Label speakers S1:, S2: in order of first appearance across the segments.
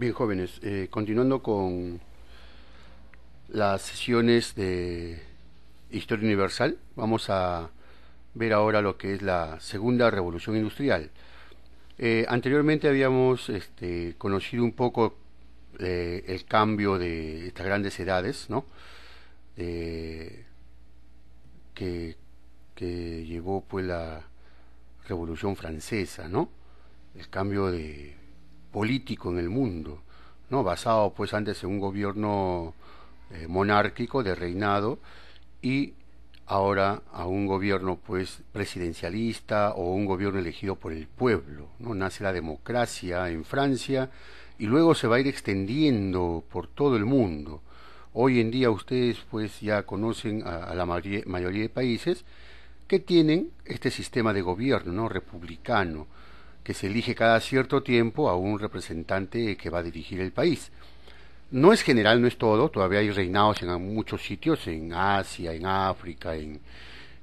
S1: Bien, jóvenes, eh, continuando con las sesiones de Historia Universal, vamos a ver ahora lo que es la segunda revolución industrial. Eh, anteriormente habíamos este, conocido un poco eh, el cambio de estas grandes edades, ¿no? que, que llevó pues la revolución francesa, ¿no? El cambio de político en el mundo, ¿no? basado pues antes en un gobierno eh, monárquico de reinado y ahora a un gobierno pues presidencialista o un gobierno elegido por el pueblo. ¿no? Nace la democracia en Francia y luego se va a ir extendiendo por todo el mundo. Hoy en día ustedes pues ya conocen a, la mayoría, mayoría de países que tienen este sistema de gobierno ¿no? republicano se elige cada cierto tiempo a un representante que va a dirigir el país. No es general, no es todo, todavía hay reinados en muchos sitios, en Asia, en África, en,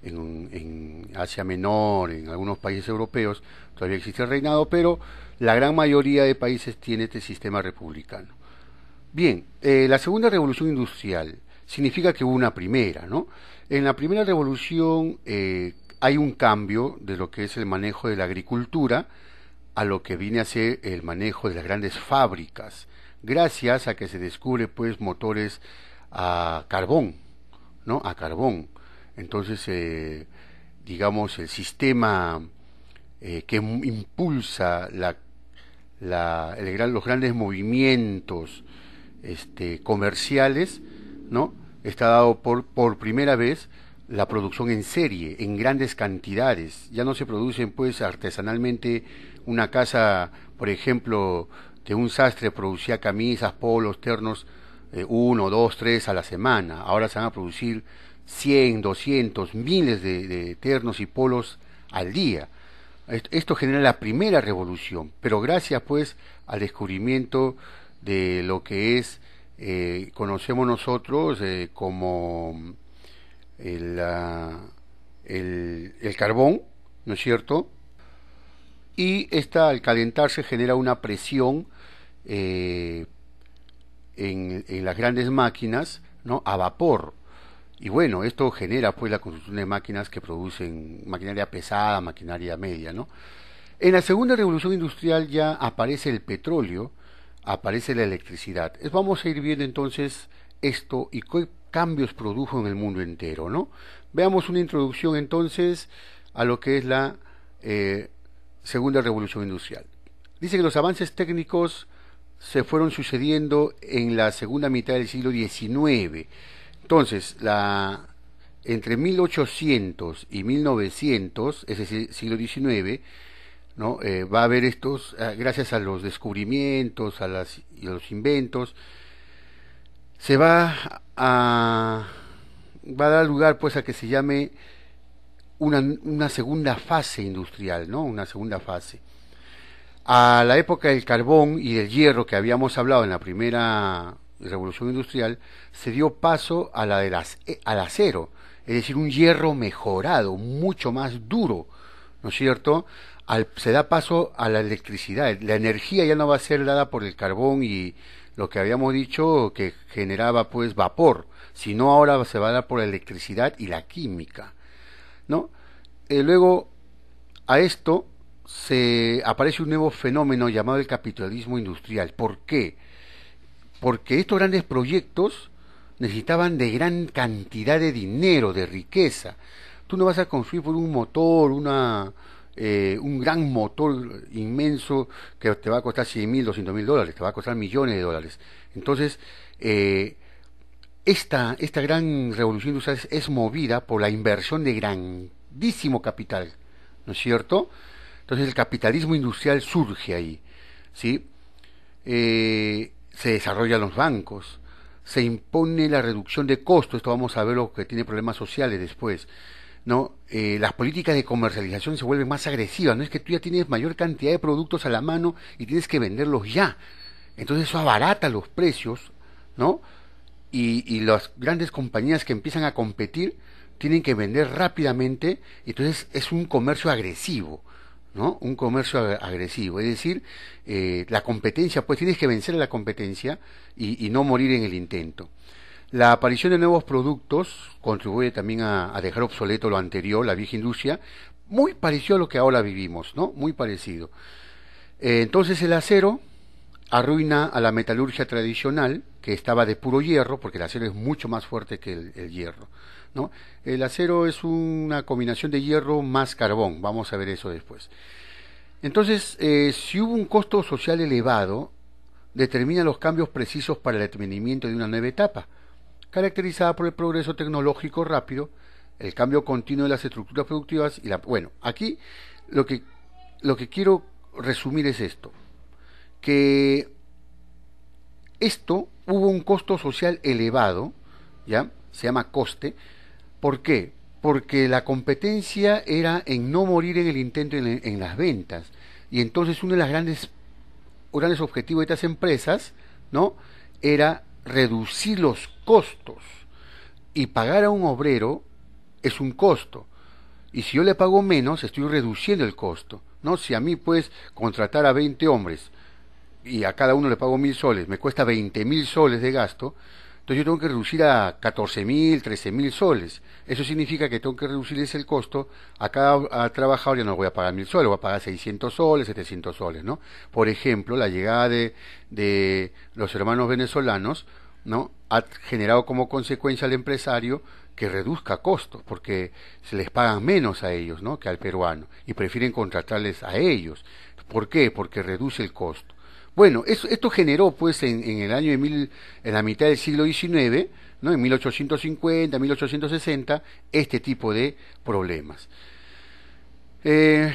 S1: en, Asia Menor, en algunos países europeos, todavía existe el reinado, pero la gran mayoría de países tiene este sistema republicano. Bien, eh, la segunda revolución industrial significa que hubo una primera, ¿no? En la primera revolución eh, hay un cambio de lo que es el manejo de la agricultura a lo que viene a ser el manejo de las grandes fábricas, gracias a que se descubre pues motores a carbón, ¿no? A carbón. Entonces, eh, digamos, el sistema eh, que impulsa la, los grandes movimientos este, comerciales, ¿no? Está dado por, por primera vez la producción en serie, en grandes cantidades. Ya no se producen pues artesanalmente una casa, por ejemplo, de un sastre producía camisas, polos, ternos, eh, uno, dos, tres a la semana. Ahora se van a producir cien, doscientos, miles de, ternos y polos al día. Esto genera la primera revolución, pero gracias pues al descubrimiento de lo que es, eh, conocemos nosotros eh, como el, el, carbón, ¿no es cierto? Y esta al calentarse genera una presión eh, en, las grandes máquinas ¿no? a vapor. Y bueno, esto genera pues la construcción de máquinas que producen maquinaria pesada, maquinaria media, ¿no? En la segunda revolución industrial ya aparece el petróleo, aparece la electricidad. Vamos a ir viendo entonces esto y qué cambios produjo en el mundo entero, ¿no? Veamos una introducción entonces a lo que es la eh, segunda revolución industrial. Dice que los avances técnicos se fueron sucediendo en la segunda mitad del siglo XIX. Entonces, la, entre 1800 y 1900, es siglo XIX, ¿no? Eh, va a haber estos, eh, gracias a los descubrimientos, a, las, y a los inventos, se va va a dar lugar pues a que se llame una, segunda fase industrial, ¿no? Una segunda fase. A la época del carbón y del hierro que habíamos hablado en la primera revolución industrial, se dio paso a la de las, eh, al acero, es decir, un hierro mejorado, mucho más duro, ¿no es cierto? se da paso a la electricidad, la energía ya no va a ser dada por el carbón y lo que habíamos dicho que generaba pues vapor, sino ahora se va a dar por la electricidad y la química, ¿no? Eh, luego a esto se aparece un nuevo fenómeno llamado el capitalismo industrial. ¿Por qué? Porque estos grandes proyectos necesitaban de gran cantidad de dinero, de riqueza. Tú no vas a construir por un motor, una, eh, un gran motor inmenso que te va a costar 100 mil, 200 mil dólares, te va a costar millones de dólares. Entonces, eh, esta, esta gran revolución industrial es, movida por la inversión de grandísimo capital, ¿no es cierto? Entonces el capitalismo industrial surge ahí, ¿sí? Eh, se desarrollan los bancos, se impone la reducción de costos, esto vamos a ver lo que tiene problemas sociales después, ¿no? Eh, las políticas de comercialización se vuelven más agresivas, no es que tú ya tienes mayor cantidad de productos a la mano y tienes que venderlos ya. Entonces eso abarata los precios, ¿no? Y, las grandes compañías que empiezan a competir tienen que vender rápidamente, entonces es un comercio agresivo. ¿no? Un comercio agresivo, es decir, eh, la competencia, pues tienes que vencer a la competencia y no morir en el intento. La aparición de nuevos productos contribuye también a, dejar obsoleto lo anterior, la vieja industria, muy parecido a lo que ahora vivimos, ¿no? Muy parecido. Eh, entonces el acero arruina a la metalurgia tradicional, que estaba de puro hierro, porque el acero es mucho más fuerte que el, hierro, ¿no? El acero es una combinación de hierro más carbón, vamos a ver eso después. Entonces, eh, si hubo un costo social elevado, determina los cambios precisos para el advenimiento de una nueva etapa caracterizada por el progreso tecnológico rápido, el cambio continuo de las estructuras productivas y la... Bueno, aquí lo que, lo que quiero resumir es esto, que esto hubo un costo social elevado, ¿ya? Se llama coste. ¿Por qué? Porque la competencia era en no morir en el intento en, las ventas. Y entonces uno de los grandes, grandes objetivos de estas empresas, ¿no? Era reducir los costos. Y pagar a un obrero es un costo. Y si yo le pago menos, estoy reduciendo el costo. ¿no? Si a mí, pues, contratar a veinte hombres y a cada uno le pago mil soles, me cuesta veinte mil soles de gasto, entonces yo tengo que reducir a 14.000, 13.000 soles. Eso significa que tengo que reducirles el costo a cada a trabajador. Ya no voy a pagar mil soles, voy a pagar 600 soles, 700 soles, ¿no? Por ejemplo, la llegada de, los hermanos venezolanos, ¿no? Ha generado como consecuencia al empresario que reduzca costos, porque se les pagan menos a ellos, ¿no? Que al peruano. Y prefieren contratarles a ellos. ¿Por qué? Porque reduce el costo. Bueno, esto generó, pues, en, el año de mil, en la mitad del siglo XIX, ¿no? En 1850, 1860, este tipo de problemas. Eh,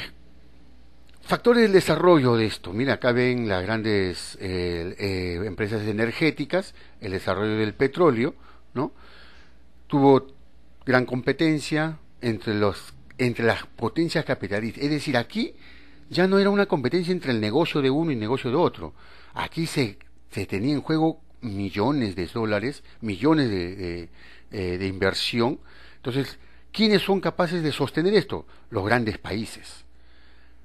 S1: factores del desarrollo de esto. Mira, acá ven las grandes eh, eh, empresas energéticas, el desarrollo del petróleo, ¿no? Tuvo gran competencia entre los entre las potencias capitalistas. Es decir, aquí ya no era una competencia entre el negocio de uno y el negocio de otro. Aquí se, tenían en juego millones de dólares, millones eh, de, inversión. Entonces, ¿quiénes son capaces de sostener esto? Los grandes países.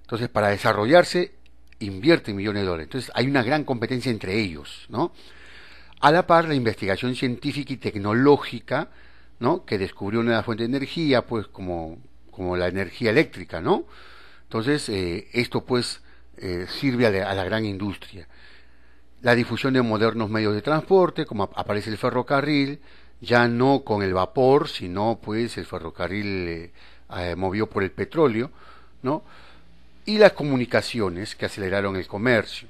S1: Entonces, para desarrollarse, invierten millones de dólares. Entonces, hay una gran competencia entre ellos, ¿no? A la par, la investigación científica y tecnológica, ¿no? Que descubrió una fuente de energía, pues como, como la energía eléctrica, ¿no? Entonces, eh, esto pues eh, sirve a la, gran industria. La difusión de modernos medios de transporte, como aparece el ferrocarril, ya no con el vapor, sino pues el ferrocarril eh, movió por el petróleo, ¿no? Y las comunicaciones que aceleraron el comercio.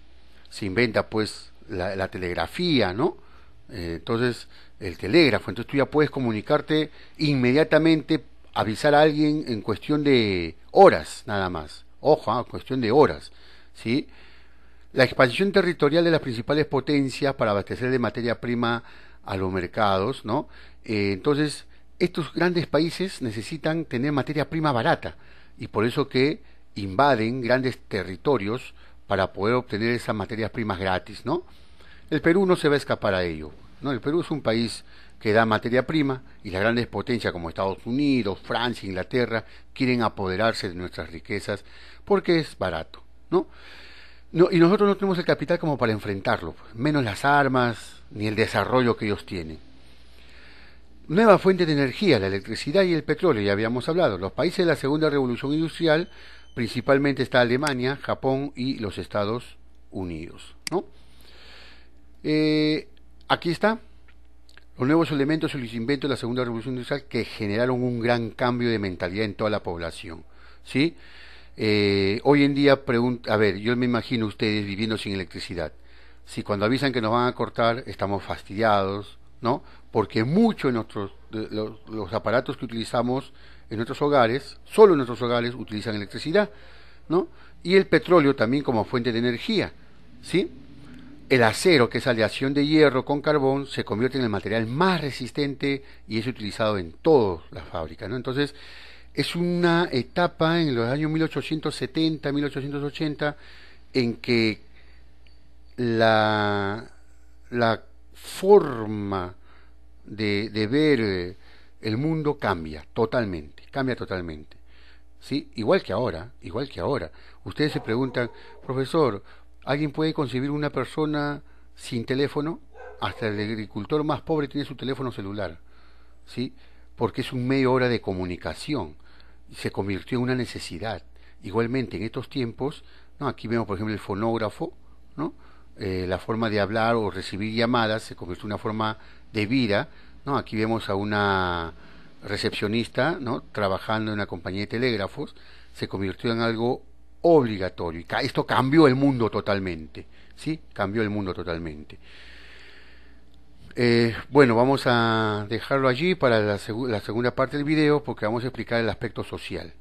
S1: Se inventa pues la, la telegrafía, ¿no? entonces, el telégrafo. Entonces tú ya puedes comunicarte inmediatamente avisar a alguien en cuestión de horas nada más. Ojo, en ah, cuestión de horas. ¿sí? La expansión territorial de las principales potencias para abastecer de materia prima a los mercados, ¿no? Eh, entonces, estos grandes países necesitan tener materia prima barata y por eso que invaden grandes territorios para poder obtener esas materias primas gratis, ¿no? El Perú no se va a escapar a ello, ¿no? El Perú es un país que da materia prima y las grandes potencias como Estados Unidos, Francia, Inglaterra quieren apoderarse de nuestras riquezas porque es barato, ¿no? y nosotros no tenemos el capital como para enfrentarlo, pues, menos las armas ni el desarrollo que ellos tienen. Nueva fuente de energía, la electricidad y el petróleo, ya habíamos hablado. Los países de la segunda revolución industrial, principalmente está Alemania, Japón y los Estados Unidos. ¿no? Eh, aquí está los nuevos elementos y los inventos de la segunda revolución industrial que generaron un gran cambio de mentalidad en toda la población. ¿Sí? Eh, hoy en día, a ver, yo me imagino ustedes viviendo sin electricidad. Si cuando avisan que nos van a cortar, estamos fastidiados, ¿no? Porque muchos de nuestros los, los, aparatos que utilizamos en nuestros hogares, solo en nuestros hogares utilizan electricidad, ¿no? Y el petróleo también como fuente de energía, ¿sí? El acero, que es aleación de hierro con carbón, se convierte en el material más resistente y es utilizado en todas las fábricas. Entonces, es una etapa en los años 1870, 1880, en que la, la forma de, de ver eh, el mundo cambia totalmente, cambia totalmente. ¿Sí? Igual que ahora, igual que ahora. Ustedes se preguntan, profesor, ¿Alguien puede concebir una persona sin teléfono? Hasta el agricultor más pobre tiene su teléfono celular, ¿sí? Porque es un medio hora de comunicación. Se convirtió en una necesidad. Igualmente, en estos tiempos, ¿no? aquí vemos, por ejemplo, el fonógrafo, ¿no? Eh, la forma de hablar o recibir llamadas se convirtió en una forma de vida. ¿no? Aquí vemos a una recepcionista ¿no? trabajando en una compañía de telégrafos, se convirtió en algo obligatorio. esto cambió el mundo totalmente. ¿Sí? Cambió el mundo totalmente. Eh, bueno, vamos a dejarlo allí para la segunda parte del video porque vamos a explicar el aspecto social.